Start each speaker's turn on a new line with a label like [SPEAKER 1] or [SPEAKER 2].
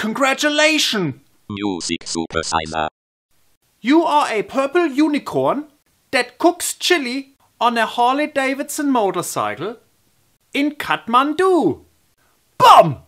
[SPEAKER 1] Congratulations! Music Supersizer.
[SPEAKER 2] You are a purple unicorn that cooks chili on a Harley Davidson motorcycle in Kathmandu. Boom!